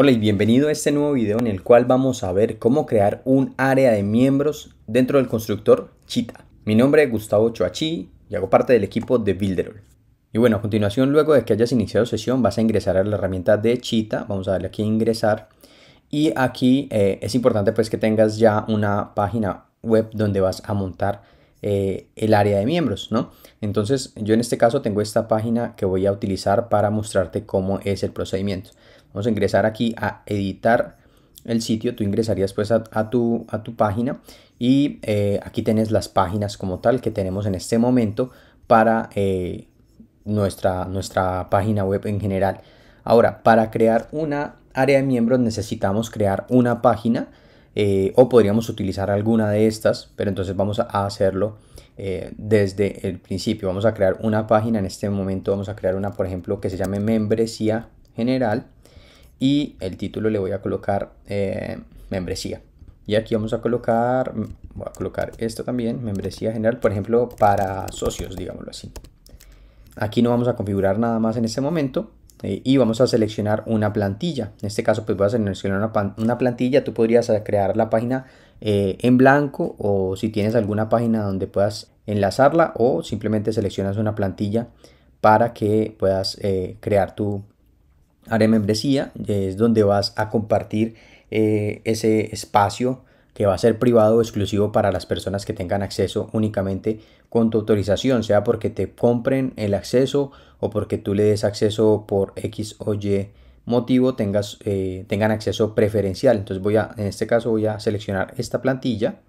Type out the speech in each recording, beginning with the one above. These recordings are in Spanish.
Hola y bienvenido a este nuevo video en el cual vamos a ver cómo crear un área de miembros dentro del constructor Chita. Mi nombre es Gustavo Choachi y hago parte del equipo de Builderall. Y bueno, a continuación, luego de que hayas iniciado sesión, vas a ingresar a la herramienta de Chita. Vamos a darle aquí ingresar. Y aquí eh, es importante pues que tengas ya una página web donde vas a montar eh, el área de miembros, ¿no? Entonces yo en este caso tengo esta página que voy a utilizar para mostrarte cómo es el procedimiento. Vamos a ingresar aquí a editar el sitio, tú ingresarías pues a, tu, página y eh, aquí tienes las páginas como tal que tenemos en este momento para eh, nuestra, nuestra página web en general. Ahora, para crear una área de miembros necesitamos crear una página eh, o podríamos utilizar alguna de estas, pero entonces vamos a hacerlo desde el principio. Vamos a crear una página, en este momento vamos a crear una, por ejemplo, que se llame membresía general y el título le voy a colocar eh, membresía. Y aquí vamos a colocar, mm, voy a colocar esto también, membresía general, por ejemplo, para socios, digámoslo así. Aquí no vamos a configurar nada más en este momento eh, y vamos a seleccionar una plantilla. En este caso, pues voy a seleccionar una, plantilla. Tú podrías eh, crear la página en blanco o si tienes alguna página donde puedas enlazarla o simplemente seleccionas una plantilla para que puedas crear tu, haré membresía es donde vas a compartir eh, ese espacio que va a ser privado o exclusivo para las personas que tengan acceso únicamente con tu autorización, sea porque te compren el acceso o porque tú le des acceso por X o Y motivo tengas, eh, tengan acceso preferencial. Entonces voy a, en este caso voy a seleccionar esta plantilla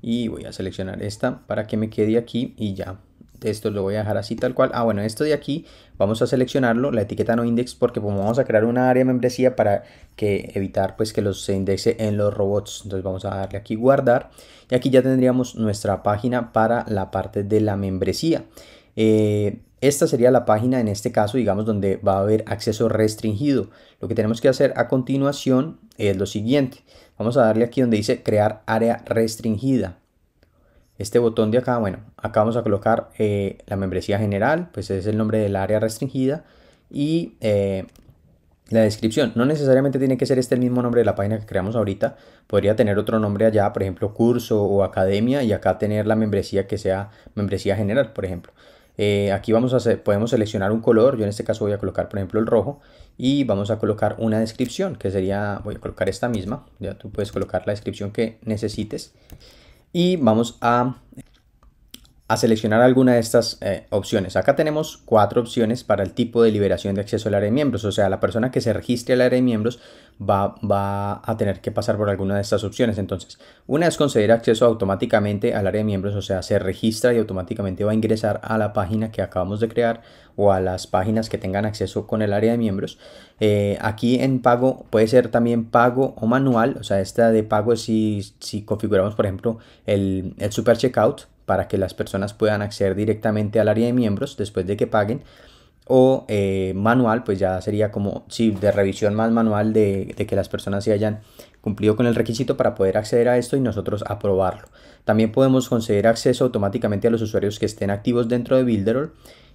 y voy a seleccionar esta para que me quede aquí y ya esto lo voy a dejar así tal cual. Ah, bueno, esto de aquí vamos a seleccionarlo, la etiqueta no index, porque vamos a crear una área membresía para que evitar pues que los se indexe en los robots. Entonces vamos a darle aquí guardar y aquí ya tendríamos nuestra página para la parte de la membresía. Eh, esta sería la página en este caso, digamos, donde va a haber acceso restringido. Lo que tenemos que hacer a continuación es lo siguiente. Vamos a darle aquí donde dice crear área restringida este botón de acá, bueno, acá vamos a colocar eh, la membresía general, pues es el nombre del área restringida y eh, la descripción. No necesariamente tiene que ser este el mismo nombre de la página que creamos ahorita, podría tener otro nombre allá, por ejemplo, curso o academia y acá tener la membresía que sea membresía general, por ejemplo. Eh, aquí vamos a podemos seleccionar un color, yo en este caso voy a colocar por ejemplo el rojo y vamos a colocar una descripción que sería, voy a colocar esta misma, ya tú puedes colocar la descripción que necesites y vamos a a seleccionar alguna de estas eh, opciones. Acá tenemos cuatro opciones para el tipo de liberación de acceso al área de miembros. O sea, la persona que se registre al área de miembros va, va a tener que pasar por alguna de estas opciones. Entonces, una es conceder acceso automáticamente al área de miembros. O sea, se registra y automáticamente va a ingresar a la página que acabamos de crear o a las páginas que tengan acceso con el área de miembros. Eh, aquí en pago puede ser también pago o manual. O sea, esta de pago es si, configuramos, por ejemplo, el, el super checkout para que las personas puedan acceder directamente al área de miembros después de que paguen. O eh, manual, pues ya sería como, sí, de revisión más manual de, que las personas se hayan cumplido con el requisito para poder acceder a esto y nosotros aprobarlo. También podemos conceder acceso automáticamente a los usuarios que estén activos dentro de Builderall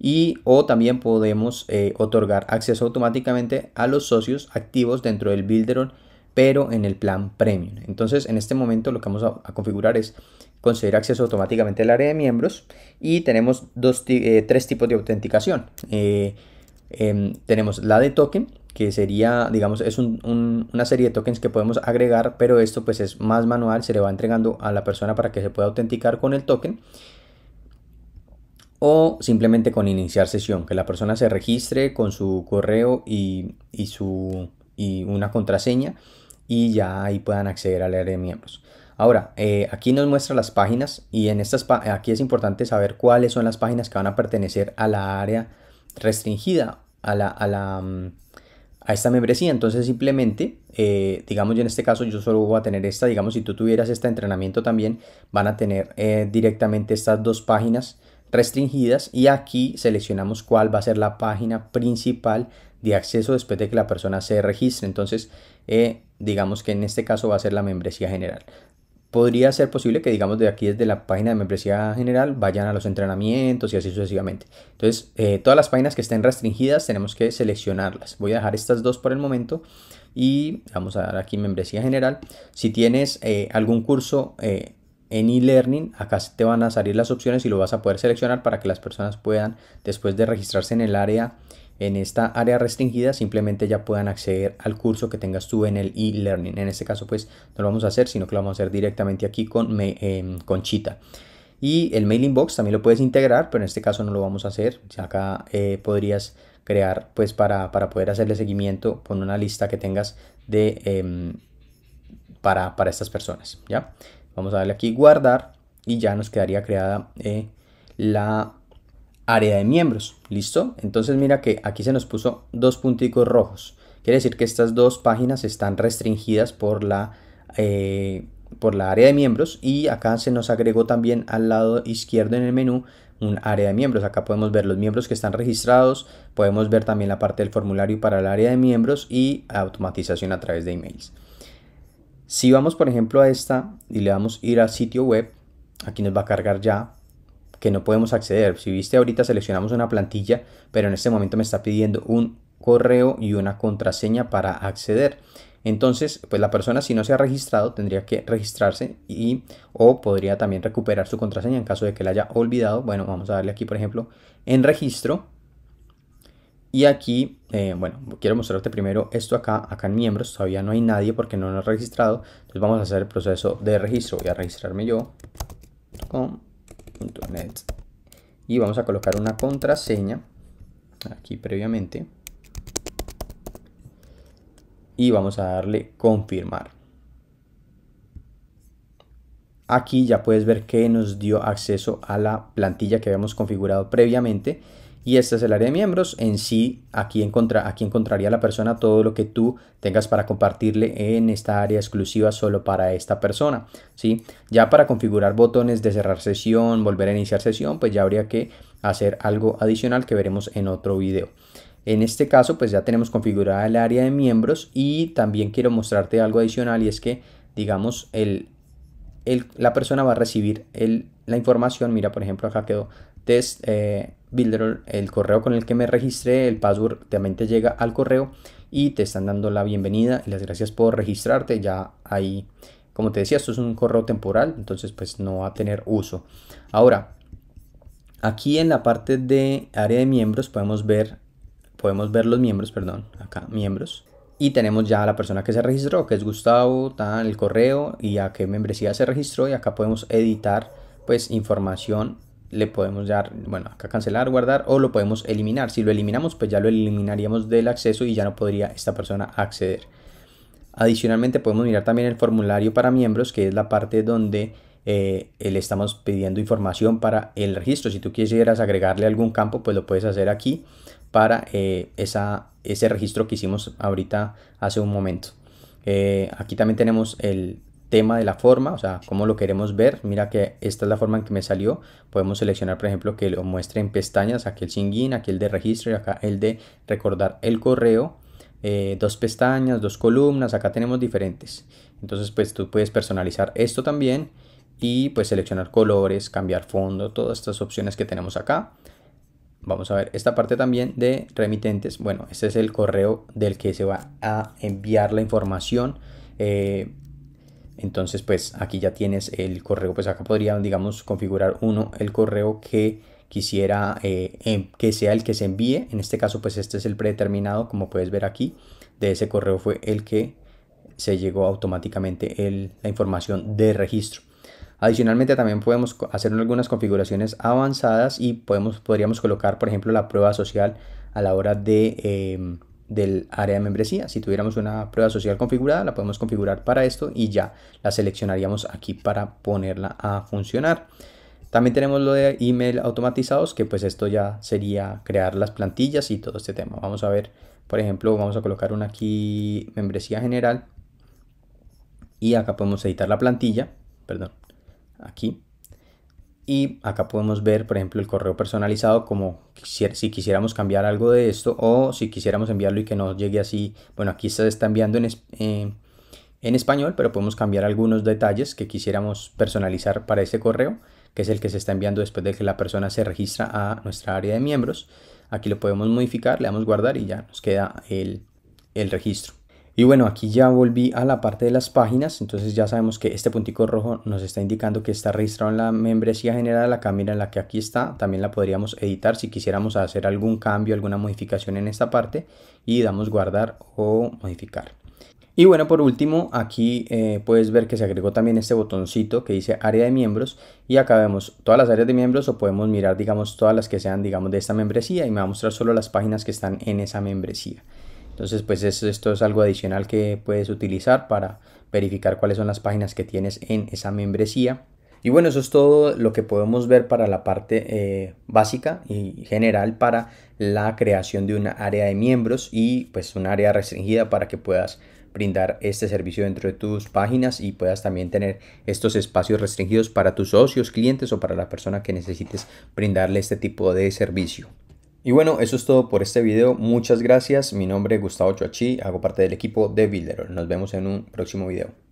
y o también podemos eh, otorgar acceso automáticamente a los socios activos dentro del Builderall pero en el plan premium. Entonces, en este momento lo que vamos a, configurar es conseguir acceso automáticamente al área de miembros y tenemos eh, tres tipos de autenticación. Eh, em, tenemos la de token, que sería, digamos, es una serie de tokens que podemos agregar, pero esto pues es más manual, se le va entregando a la persona para que se pueda autenticar con el token. O simplemente con iniciar sesión, que la persona se registre con su correo y, su, y una contraseña y ya ahí puedan acceder al área de miembros. Ahora, eh, aquí nos muestra las páginas y en estas aquí es importante saber cuáles son las páginas que van a pertenecer a la área restringida, a la, a la mm, a esta membresía. Entonces simplemente, eh, digamos yo en este caso yo solo voy a tener esta, digamos si tú tuvieras este entrenamiento también, van a tener eh, directamente estas dos páginas restringidas y aquí seleccionamos cuál va a ser la página principal de acceso después de que la persona se registre. Entonces, eh, digamos que en este caso va a ser la membresía general. Podría ser posible que, digamos, de aquí desde la página de membresía general vayan a los entrenamientos y así sucesivamente. Entonces, eh, todas las páginas que estén restringidas tenemos que seleccionarlas. Voy a dejar estas dos por el momento y vamos a dar aquí membresía general. Si tienes eh, algún curso en e-learning, acá te van a salir las opciones y lo vas a poder seleccionar para que las personas puedan, después de registrarse en el área, en esta área restringida, simplemente ya puedan acceder al curso que tengas tú en el e-learning. En este caso, pues no lo vamos a hacer, sino que lo vamos a hacer directamente aquí con, em, Chita. Y el mailing box también lo puedes integrar, pero en este caso no lo vamos a hacer. Acá eh, podrías crear, pues para, poder hacerle seguimiento, con una lista que tengas de... Em, para, para, estas personas. ¿ya? Vamos a darle aquí guardar y ya nos quedaría creada eh, la área de miembros. ¿Listo? Entonces mira que aquí se nos puso dos punticos rojos. Quiere decir que estas dos páginas están restringidas por la, eh, por la área de miembros y acá se nos agregó también al lado izquierdo en el menú un área de miembros. Acá podemos ver los miembros que están registrados, podemos ver también la parte del formulario para el área de miembros y automatización a través de emails. Si vamos, por ejemplo, a esta y le vamos a ir a sitio web, aquí nos va a cargar ya que no podemos acceder. Si viste ahorita seleccionamos una plantilla, pero en este momento me está pidiendo un correo y una contraseña para acceder. Entonces, pues la persona si no se ha registrado tendría que registrarse y o podría también recuperar su contraseña en caso de que la haya olvidado. Bueno, vamos a darle aquí, por ejemplo, en registro y aquí, eh, bueno, quiero mostrarte primero esto acá, acá en miembros, todavía no hay nadie porque no nos ha registrado. Entonces vamos a hacer el proceso de registro. Voy a registrarme yo, com.net. Y vamos a colocar una contraseña aquí previamente. Y vamos a darle confirmar. Aquí ya puedes ver que nos dio acceso a la plantilla que habíamos configurado previamente y este es el área de miembros. En sí, aquí, aquí encontraría la persona todo lo que tú tengas para compartirle en esta área exclusiva solo para esta persona. ¿sí? Ya para configurar botones de cerrar sesión, volver a iniciar sesión, pues ya habría que hacer algo adicional que veremos en otro video. En este caso, pues ya tenemos configurada el área de miembros y también quiero mostrarte algo adicional y es que, digamos, el, la persona va a recibir el, la información. Mira, por ejemplo, acá quedó Test eh, Builder, el correo con el que me registré, el password también te llega al correo y te están dando la bienvenida y las gracias por registrarte. Ya ahí, como te decía, esto es un correo temporal, entonces pues no va a tener uso. Ahora, aquí en la parte de área de miembros podemos ver, podemos ver los miembros, perdón, acá, miembros. Y tenemos ya a la persona que se registró, que es Gustavo, en el correo y a qué membresía se registró. Y acá podemos editar pues información le podemos dar, bueno, acá cancelar, guardar o lo podemos eliminar. Si lo eliminamos, pues ya lo eliminaríamos del acceso y ya no podría esta persona acceder. Adicionalmente podemos mirar también el formulario para miembros, que es la parte donde eh, le estamos pidiendo información para el registro. Si tú quisieras agregarle algún campo, pues lo puedes hacer aquí para eh, esa, ese registro que hicimos ahorita hace un momento. Eh, aquí también tenemos el, tema de la forma, o sea, cómo lo queremos ver. Mira que esta es la forma en que me salió. Podemos seleccionar, por ejemplo, que lo muestre en pestañas, aquí el Singin, aquí el de registro y acá el de recordar el correo. Eh, dos pestañas, dos columnas, acá tenemos diferentes. Entonces, pues tú puedes personalizar esto también y pues seleccionar colores, cambiar fondo, todas estas opciones que tenemos acá. Vamos a ver esta parte también de remitentes. Bueno, este es el correo del que se va a enviar la información. Eh, entonces, pues aquí ya tienes el correo, pues acá podría, digamos, configurar uno el correo que quisiera eh, em, que sea el que se envíe. En este caso, pues este es el predeterminado, como puedes ver aquí. De ese correo fue el que se llegó automáticamente la información de registro. Adicionalmente también podemos hacer algunas configuraciones avanzadas y podemos, podríamos colocar, por ejemplo, la prueba social a la hora de em, del área de membresía. Si tuviéramos una prueba social configurada, la podemos configurar para esto y ya la seleccionaríamos aquí para ponerla a funcionar. También tenemos lo de email automatizados, que pues esto ya sería crear las plantillas y todo este tema. Vamos a ver, por ejemplo, vamos a colocar una aquí membresía general y acá podemos editar la plantilla, perdón, aquí y acá podemos ver, por ejemplo, el correo personalizado como si quisiéramos cambiar algo de esto o si quisiéramos enviarlo y que nos llegue así. Bueno, aquí se está enviando en, eh, en español, pero podemos cambiar algunos detalles que quisiéramos personalizar para ese correo, que es el que se está enviando después de que la persona se registra a nuestra área de miembros. Aquí lo podemos modificar, le damos guardar y ya nos queda el registro. Y bueno, aquí ya volví a la parte de las páginas, entonces ya sabemos que este puntico rojo nos está indicando que está registrado en la membresía general, la cámara en la que aquí está, también la podríamos editar si quisiéramos hacer algún cambio, alguna modificación en esta parte y damos guardar o modificar. Y bueno, por último, aquí eh, puedes ver que se agregó también este botoncito que dice área de miembros y acá vemos todas las áreas de miembros o podemos mirar, digamos, todas las que sean, digamos, de esta membresía y me va a mostrar solo las páginas que están en esa membresía. Entonces, pues esto, es algo adicional que puedes utilizar para verificar cuáles son las páginas que tienes en esa membresía. Y bueno, eso es todo lo que podemos ver para la parte eh, básica y general para la creación de una área de miembros y pues un área restringida para que puedas brindar este servicio dentro de tus páginas y puedas también tener estos espacios restringidos para tus socios, clientes o para la persona que necesites brindarle este tipo de servicio. Y bueno, eso es todo por este video. Muchas gracias. Mi nombre es Gustavo Choachi, hago parte del equipo de Builder. Nos vemos en un próximo video.